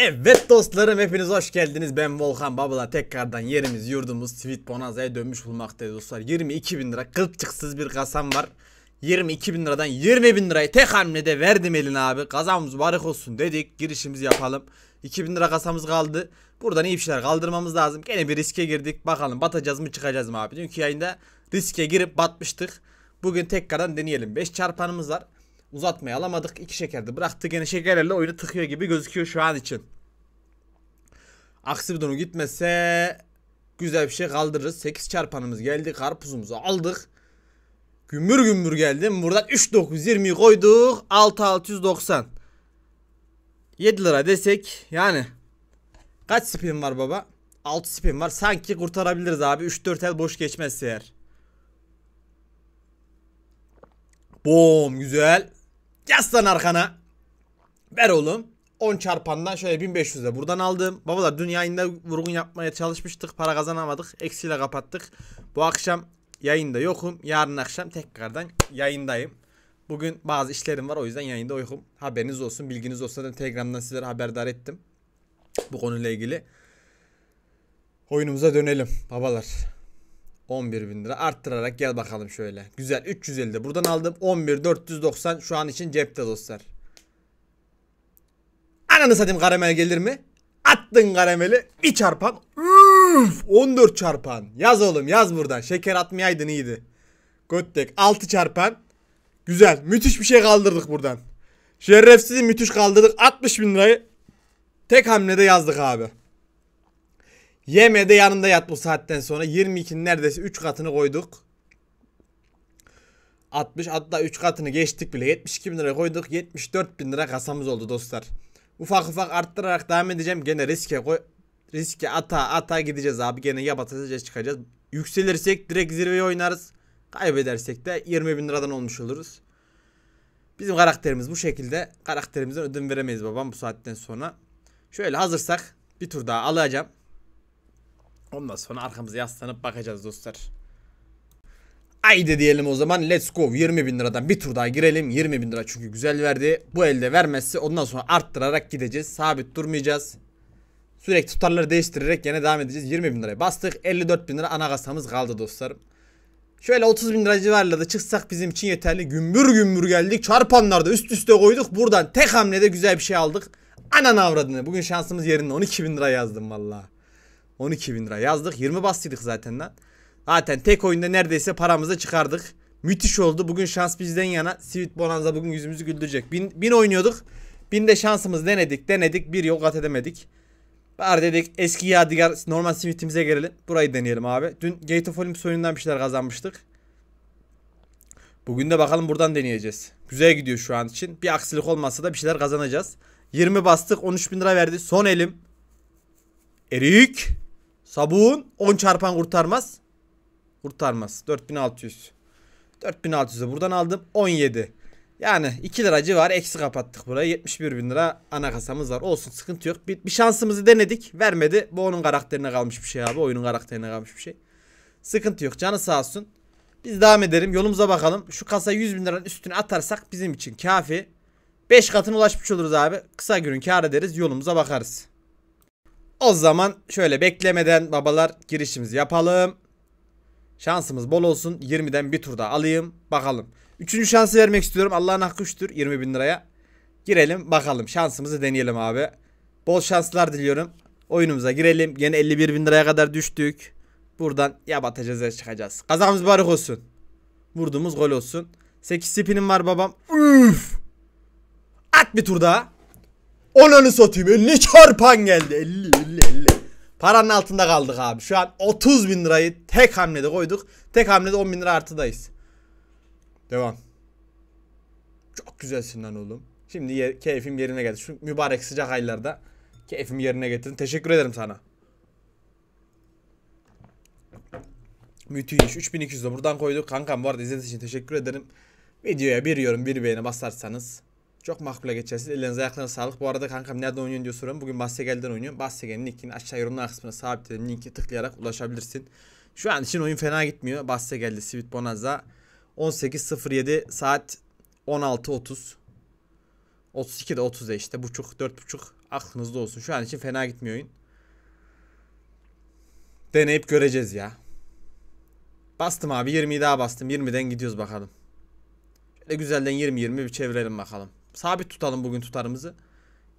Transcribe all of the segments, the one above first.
Evet dostlarım hepiniz hoş geldiniz. Ben Volkan Babala. Tekrardan yerimiz, yurdumuz Sweet Bonanza'ya dönmüş bulmaktayız dostlar. 22 bin lira kılçıksız bir kasam var. 22 bin liradan 20 bin lirayı tek hamlede verdim elin abi. Kazamız barık olsun dedik. Girişimizi yapalım. 2 bin lira kasamız kaldı. Buradan iyi bir şeyler kaldırmamız lazım. Gene bir riske girdik. Bakalım batacağız mı çıkacağız mı abi. Dünkü yayında riske girip batmıştık. Bugün tekrardan deneyelim. 5 çarpanımız var. Uzatmaya alamadık. 2 şekerde bıraktı. Gene şekerlerle oyunu tıkıyor gibi gözüküyor şu an için. Aksi bir durum gitmezse güzel bir şey kaldırırız. 8 çarpanımız geldi. Karpuzumuzu aldık. Gümbür gümbür geldim. Buradan 3920'yi koyduk. 6690. 7 lira desek yani kaç spin var baba? 6 spin var. Sanki kurtarabiliriz abi. 3-4 el boş geçmezse eğer. Boom güzel. Yaslan arkana. Ver oğlum. 10 çarpandan şöyle 1500 de buradan aldım. Babalar dün yayında vurgun yapmaya çalışmıştık. Para kazanamadık. Eksiyle kapattık. Bu akşam yayında yokum. Yarın akşam tekrardan yayındayım. Bugün bazı işlerim var o yüzden yayında yokum. Haberiniz olsun, bilginiz olsun. Zaten Telegram'dan sizlere haberdar ettim. Bu konuyla ilgili. Oyunumuza dönelim babalar. 11 bin lira arttırarak gel bakalım şöyle. Güzel 350 buradan aldım. 11 490 şu an için cepte dostlar. Ananı satayım karamel gelir mi? Attın karameli bir çarpan. Üf, 14 çarpan. Yaz oğlum yaz buradan. Şeker atmayaydın iyiydi. Göttek 6 çarpan. Güzel müthiş bir şey kaldırdık buradan. Şerefsizi müthiş kaldırdık. 60 bin lirayı tek hamlede yazdık abi. Yeme de yanında yat bu saatten sonra. 22'nin neredeyse 3 katını koyduk. 60 hatta 3 katını geçtik bile. 72 bin lira koyduk. 74 bin lira kasamız oldu dostlar. Ufak ufak arttırarak devam edeceğim. Gene riske koy riske ata ata gideceğiz abi. Gene ya batacağız çıkacağız. Yükselirsek direkt zirveye oynarız. Kaybedersek de 20 bin liradan olmuş oluruz. Bizim karakterimiz bu şekilde. Karakterimizden ödün veremeyiz babam bu saatten sonra. Şöyle hazırsak bir tur daha alacağım. Ondan sonra arkamıza yaslanıp bakacağız dostlar. Haydi diyelim o zaman let's go 20 bin liradan bir tur daha girelim 20 bin lira çünkü güzel verdi bu elde vermezse ondan sonra arttırarak gideceğiz sabit durmayacağız Sürekli tutarları değiştirerek yine devam edeceğiz 20 bin liraya bastık 54 bin lira ana kasamız kaldı dostlarım. Şöyle 30 bin lira civarında da çıksak bizim için yeterli gümbür gümbür geldik çarpanlarda üst üste koyduk buradan tek hamlede güzel bir şey aldık Anan avradını bugün şansımız yerinde 12 bin lira yazdım vallahi. 12 bin lira yazdık. 20 bastıydık zaten lan. Zaten tek oyunda neredeyse paramızı çıkardık. Müthiş oldu. Bugün şans bizden yana. Sweet Bonanza bugün yüzümüzü güldürecek. Bin, bin oynuyorduk. de şansımız denedik denedik. Bir yok kat edemedik. Bari dedik eski yadigar normal Sweet'imize gelelim. Burayı deneyelim abi. Dün Gate of Olympus oyundan bir şeyler kazanmıştık. Bugün de bakalım buradan deneyeceğiz. Güzel gidiyor şu an için. Bir aksilik olmasa da bir şeyler kazanacağız. 20 bastık 13 bin lira verdi. Son elim. Erik. Sabun 10 çarpan kurtarmaz. Kurtarmaz. 4600. 4600'ü buradan aldım. 17. Yani 2 lira civarı eksi kapattık burayı. 71 bin lira ana kasamız var. Olsun sıkıntı yok. Bir, bir şansımızı denedik. Vermedi. Bu onun karakterine kalmış bir şey abi. Oyunun karakterine kalmış bir şey. Sıkıntı yok. Canı sağ olsun. Biz devam edelim. Yolumuza bakalım. Şu kasa 100 bin liranın üstüne atarsak bizim için kafi. 5 katına ulaşmış oluruz abi. Kısa görün, kar ederiz. Yolumuza bakarız. O zaman şöyle beklemeden babalar girişimizi yapalım. Şansımız bol olsun. 20'den bir tur daha alayım. Bakalım. Üçüncü şansı vermek istiyorum. Allah'ın hakkı üçtür. 20 bin liraya. Girelim bakalım. Şansımızı deneyelim abi. Bol şanslar diliyorum. Oyunumuza girelim. Yine 51 bin liraya kadar düştük. Buradan ya batacağız ya çıkacağız. Kazamız barık olsun. Vurduğumuz gol olsun. 8 spinim var babam. Üf! At bir tur daha. Onanı satayım 50 çarpan geldi 50 50 50 Paranın altında kaldık abi şu an 30 bin lirayı tek hamlede koyduk Tek hamlede 10 bin lira artıdayız Devam Çok güzelsin lan oğlum Şimdi yer, keyfim yerine geldi şu mübarek sıcak aylarda Keyfim yerine getirdin. teşekkür ederim sana Müthiş 3200 de buradan koyduk kankam bu arada izlediğiniz için teşekkür ederim Videoya bir yorum bir beğeni basarsanız çok makbule geçersiniz. Ellerinize ayaklarına sağlık. Bu arada kankam nereden oynuyorsun diye soruyorum. Bugün Bastegel'den oynuyorum. Bastegel'in linkini aşağı yorumlar kısmına sabitledim. Linki tıklayarak ulaşabilirsin. Şu an için oyun fena gitmiyor. Bastegel'de Sweet Bonanza 18.07 saat 16.30 32'de 30'da işte buçuk dört buçuk aklınızda olsun. Şu an için fena gitmiyor oyun. Deneyip göreceğiz ya. Bastım abi 20'yi daha bastım. 20'den gidiyoruz bakalım. Şöyle güzelden 20-20 bir çevirelim bakalım. Sabit tutalım bugün tutarımızı.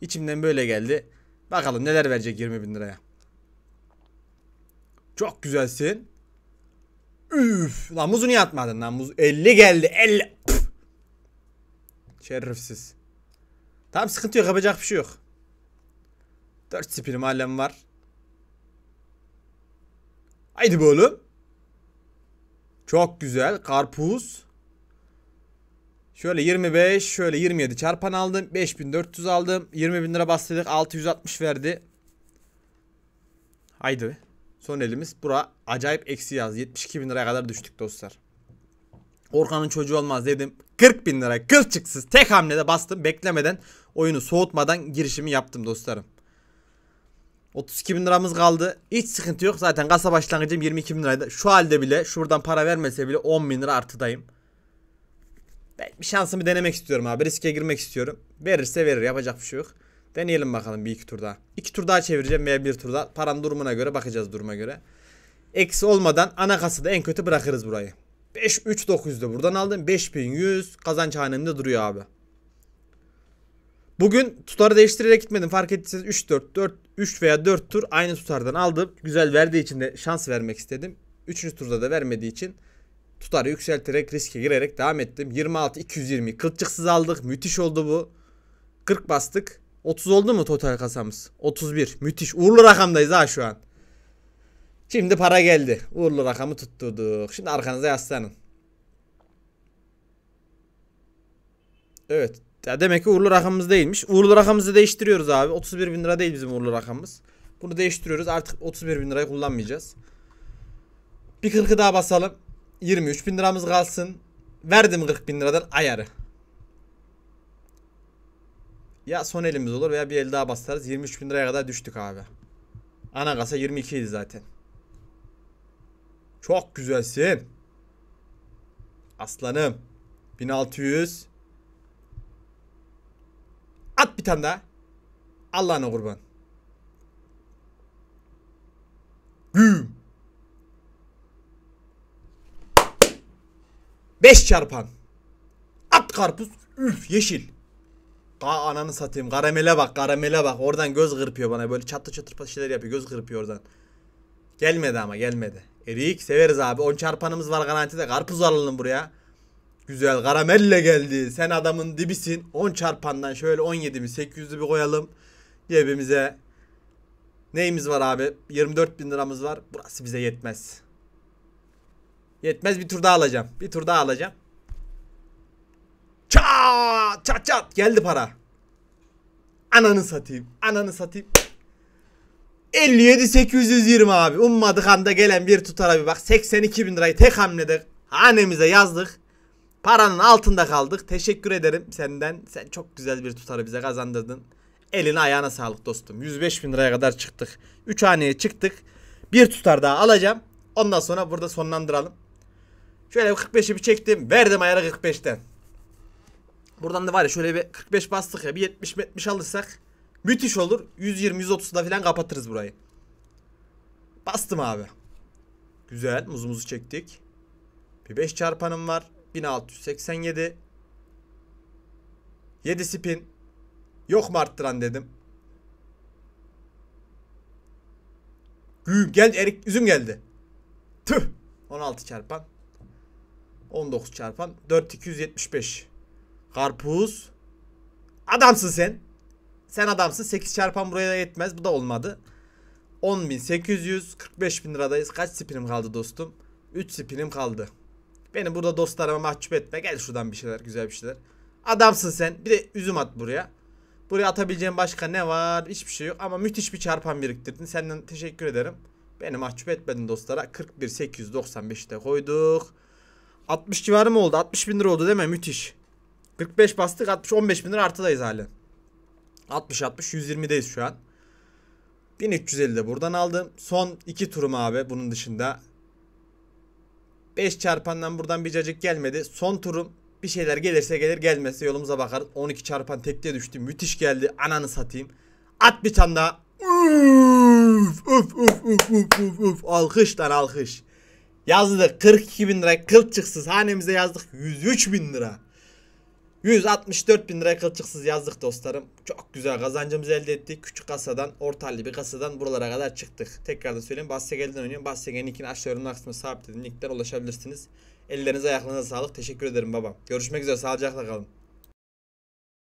İçimden böyle geldi. Bakalım neler verecek 20 bin liraya. Çok güzelsin. Üf. Lan muzu niye atmadın lan? Muz 50 geldi. 50. Püf. Şerefsiz. Tamam sıkıntı yok. Yapacak bir şey yok. 4 spinim halen var. Haydi be oğlum. Çok güzel. Karpuz. Şöyle 25 şöyle 27 çarpan aldım. 5400 aldım. 20 bin lira bastırdık. 660 verdi. Haydi Son elimiz. Bura acayip eksi yaz. 72 bin liraya kadar düştük dostlar. Orkan'ın çocuğu olmaz dedim. 40 bin lira kılçıksız tek hamlede bastım. Beklemeden oyunu soğutmadan girişimi yaptım dostlarım. 32 bin liramız kaldı. Hiç sıkıntı yok. Zaten kasa başlangıcım 22 bin liraydı. Şu halde bile şuradan para vermese bile 10 bin lira artıdayım. Ben bir şansımı denemek istiyorum abi. Riske girmek istiyorum. Verirse verir. Yapacak bir şey yok. Deneyelim bakalım bir iki tur daha. İki tur daha çevireceğim veya bir tur daha. Param durumuna göre bakacağız duruma göre. Eksi olmadan ana kasada en kötü bırakırız burayı. 5 3900'de buradan aldım. 5100 kazanç halinde duruyor abi. Bugün tutarı değiştirerek gitmedim. Fark ettiyseniz 3 4 4 3 veya 4 tur aynı tutardan aldım. Güzel verdiği için de şans vermek istedim. 3. turda da vermediği için Tutarı yükselterek riske girerek devam ettim. 26 220 kılçıksız aldık. Müthiş oldu bu. 40 bastık. 30 oldu mu total kasamız? 31. Müthiş. Uğurlu rakamdayız ha şu an. Şimdi para geldi. Uğurlu rakamı tutturduk. Şimdi arkanıza yaslanın. Evet. Ya demek ki uğurlu rakamımız değilmiş. Uğurlu rakamımızı değiştiriyoruz abi. 31 bin lira değil bizim uğurlu rakamımız. Bunu değiştiriyoruz. Artık 31 bin lirayı kullanmayacağız. Bir 40'ı daha basalım. 23 bin liramız kalsın. Verdim 40 bin liradan ayarı. Ya son elimiz olur veya bir el daha basarız. 23 bin liraya kadar düştük abi. Ana kasa 22 idi zaten. Çok güzelsin. Aslanım. 1600. At bir tane daha. Allah'ına kurban. 5 çarpan. At karpuz. Üf yeşil. Ka ananı satayım. Karamele bak karamele bak. Oradan göz kırpıyor bana. Böyle çatır çatır şeyler yapıyor. Göz kırpıyor oradan. Gelmedi ama gelmedi. Erik severiz abi. 10 çarpanımız var garantide. Karpuz alalım buraya. Güzel karamelle geldi. Sen adamın dibisin. 10 çarpandan şöyle 17 mi 800'lü bir koyalım. Cebimize. Neyimiz var abi? 24 bin liramız var. Burası bize yetmez. Yetmez bir tur daha alacağım. Bir tur daha alacağım. Çat çat çat geldi para. Ananı satayım. Ananı satayım. 57 820 abi. Ummadık anda gelen bir tutara bir bak. 82 bin lirayı tek hamlede annemize yazdık. Paranın altında kaldık. Teşekkür ederim senden. Sen çok güzel bir tutarı bize kazandırdın. Eline ayağına sağlık dostum. 105 bin liraya kadar çıktık. 3 haneye çıktık. Bir tutar daha alacağım. Ondan sonra burada sonlandıralım. Şöyle 45'i bir çektim. Verdim ayarı 45'ten. Buradan da var ya şöyle bir 45 bastık ya. Bir 70-70 alırsak müthiş olur. 120-130'da falan kapatırız burayı. Bastım abi. Güzel muzumuzu çektik. Bir 5 çarpanım var. 1687. 7 spin. Yok mu arttıran dedim. Gül gel erik üzüm geldi. Tüh. 16 çarpan. 19 çarpan 4 275. Karpuz. Adamsın sen. Sen adamsın. 8 çarpan buraya yetmez. Bu da olmadı. 10.800 bin liradayız. Kaç spinim kaldı dostum? 3 spinim kaldı. Beni burada dostlarıma mahcup etme. Gel şuradan bir şeyler güzel bir şeyler. Adamsın sen. Bir de üzüm at buraya. Buraya atabileceğim başka ne var? Hiçbir şey yok ama müthiş bir çarpan biriktirdin. Senden teşekkür ederim. Beni mahcup etmedin dostlara. 41.895'i de koyduk. 60 civarı mı oldu? 60 bin lira oldu değil mi? Müthiş. 45 bastık 60 15 bin lira artıdayız hali. 60 60 120'deyiz şu an. 1350 de buradan aldım. Son iki turum abi bunun dışında. 5 çarpandan buradan bir cacık gelmedi. Son turum bir şeyler gelirse gelir gelmezse yolumuza bakarız. 12 çarpan tekliğe düştü. Müthiş geldi. Ananı satayım. At bir tane daha. Uf, uf, uf, uf, uf, uf. Alkış lan alkış. Yazdık 42 bin lira çıksız. hanemize yazdık 103 bin lira. 164 bin lira çıksız yazdık dostlarım. Çok güzel kazancımızı elde ettik. Küçük kasadan, orta halli bir kasadan buralara kadar çıktık. Tekrar da söyleyeyim. geldiğinden önce Bahsegel'in linkini aşağı yorumlar kısmına sabitledim. Linkten ulaşabilirsiniz. Ellerinize ayaklarınıza sağlık. Teşekkür ederim babam. Görüşmek üzere. Sağlıcakla kalın.